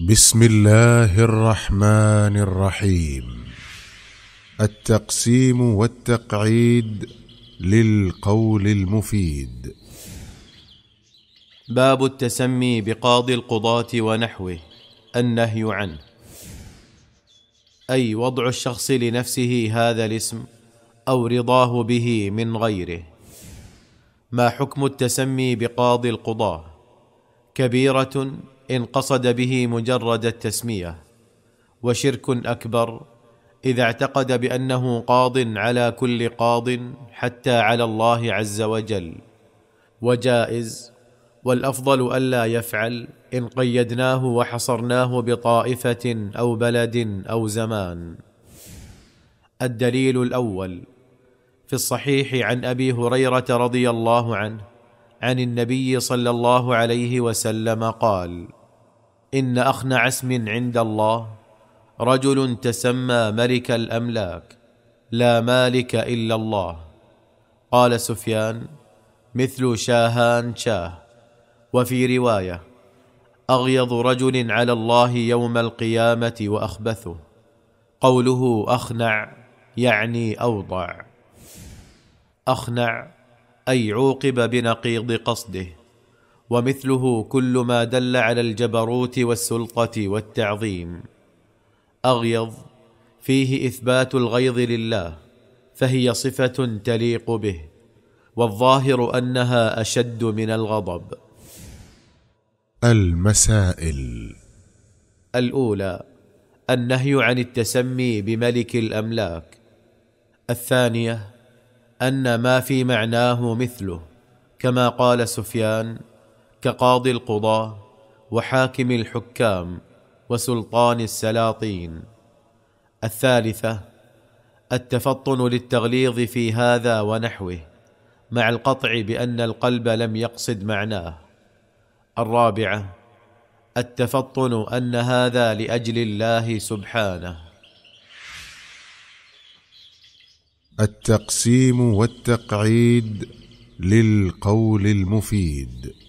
بسم الله الرحمن الرحيم التقسيم والتقعيد للقول المفيد باب التسمي بقاضي القضاه ونحوه النهي عنه اي وضع الشخص لنفسه هذا الاسم او رضاه به من غيره ما حكم التسمي بقاضي القضاه كبيره ان قصد به مجرد التسميه وشرك اكبر اذا اعتقد بانه قاض على كل قاض حتى على الله عز وجل وجائز والافضل الا يفعل ان قيدناه وحصرناه بطائفه او بلد او زمان الدليل الاول في الصحيح عن ابي هريره رضي الله عنه عن النبي صلى الله عليه وسلم قال ان اخنع اسم عند الله رجل تسمى ملك الاملاك لا مالك الا الله قال سفيان مثل شاهان شاه وفي روايه اغيض رجل على الله يوم القيامه واخبثه قوله اخنع يعني اوضع اخنع اي عوقب بنقيض قصده ومثله كل ما دل على الجبروت والسلطه والتعظيم اغيض فيه اثبات الغيظ لله فهي صفه تليق به والظاهر انها اشد من الغضب المسائل الاولى النهي عن التسمي بملك الاملاك الثانيه ان ما في معناه مثله كما قال سفيان كقاضي القضاه وحاكم الحكام وسلطان السلاطين الثالثه التفطن للتغليظ في هذا ونحوه مع القطع بان القلب لم يقصد معناه الرابعه التفطن ان هذا لاجل الله سبحانه التقسيم والتقعيد للقول المفيد